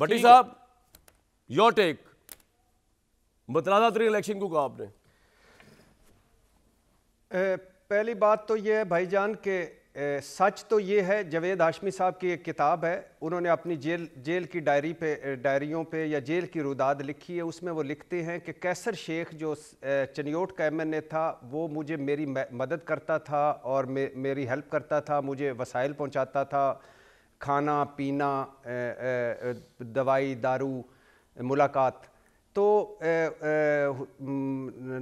बटी साहब your take मतराजा तरीन इलेक्शन को कहा आपने ए, पहली बात तो यह है भाईजान के ए, सच तो ये है जवेद हाशमी साहब की एक किताब है उन्होंने अपनी जेल जेल की डायरी पे डायरियों पे या जेल की रुदाद लिखी है उसमें वो लिखते हैं कि कैसर शेख जो चनियोट का एम था वो मुझे मेरी मदद करता था और मे, मेरी हेल्प करता था मुझे वसाइल पहुंचाता था खाना पीना दवाई दारू मुलाकात तो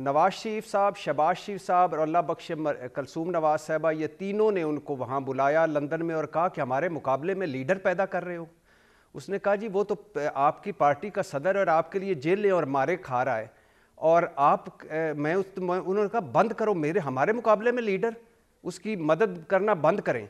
नवाज शरीफ साहब शबाज शरीफ साहब और अल्लाह बख्श कलसूम नवाज साहबा ये तीनों ने उनको वहाँ बुलाया लंदन में और कहा कि हमारे मुकाबले में लीडर पैदा कर रहे हो उसने कहा जी वो तो आपकी पार्टी का सदर और आपके लिए जेल ले और मारे खा रहा है और आप मैं उन्होंने कहा बंद करो मेरे हमारे मुकाबले में लीडर उसकी मदद करना बंद करें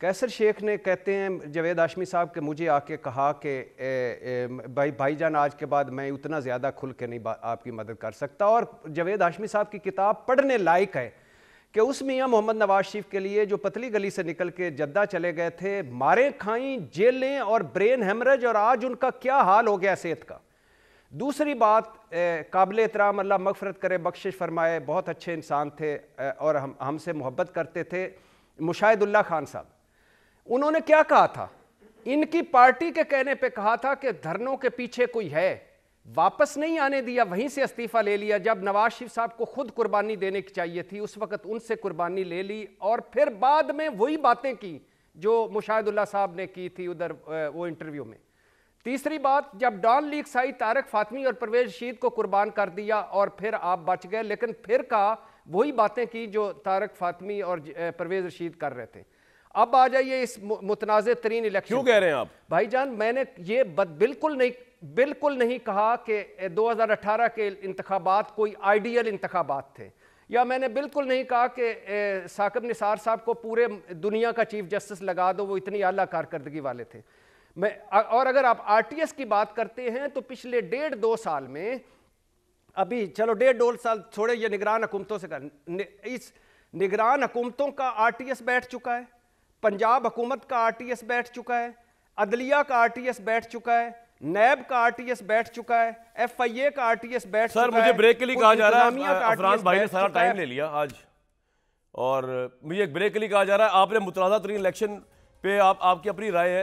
कैसर शेख ने कहते हैं जवेद आशमी साहब के मुझे आके कहा कि भाई भाई भाईजान आज के बाद मैं उतना ज़्यादा खुल के नहीं आपकी मदद कर सकता और जवेद आशमी साहब की किताब पढ़ने लायक है कि उस मियाँ मोहम्मद नवाज शरीफ के लिए जो पतली गली से निकल के जद्दा चले गए थे मारे खाई जेलें और ब्रेन हेमरेज और आज उनका क्या हाल हो गया सेहत का दूसरी बात काबिल एहतराम अल्लाह मगफरत करे बख्शिश फरमाए बहुत अच्छे इंसान थे और हम हमसे मोहब्बत करते थे मुशाहिदुल्ला खान साहब उन्होंने क्या कहा था इनकी पार्टी के कहने पे कहा था कि धरनों के पीछे कोई है वापस नहीं आने दिया वहीं से इस्तीफा ले लिया जब नवाज शरीफ साहब को खुद कुर्बानी देने की चाहिए थी उस वक्त उनसे कुर्बानी ले ली और फिर बाद में वही बातें की जो मुशाहिदुल्ला साहब ने की थी उधर वो इंटरव्यू में तीसरी बात जब डॉन लीग साई तारक फातमी और परवेज रशीद को कुर्बान कर दिया और फिर आप बच गए लेकिन फिर कहा वही बातें की जो तारक फातमी और परवेज रशीद कर रहे थे अब आ जाइए इस मुतनाज़ तरीन इलेक्शन क्यों कह रहे हैं आप भाई जान मैंने ये बिल्कुल नहीं बिल्कुल नहीं कहा कि 2018 के इंतबात कोई आइडियल इंतबात थे या मैंने बिल्कुल नहीं कहा कि साकब निसार साहब को पूरे दुनिया का चीफ जस्टिस लगा दो वो इतनी अला कारकर्दगी वाले थे मैं और अगर आप आरटीएस की बात करते हैं तो पिछले डेढ़ दो साल में अभी चलो डेढ़ डोल साल छोड़े ये निगरान हुकूमतों से कर इस निगरान हुकूमतों का आरटीएस बैठ चुका है पंजाब हुकूमत का आरटीएस बैठ चुका है अदलिया का आरटीएस बैठ चुका है नैब का आरटीएस बैठ चुका है एफआईए का आरटीएस बैठ सर मुझे ब्रेक के लिए कहा जा रहा है अफरान भाई ने सारा टाइम ले लिया आज और मुझे एक ब्रेक के लिए कहा जा रहा है आपने मुतराजा तरीन इलेक्शन पे आप आपकी अपनी राय है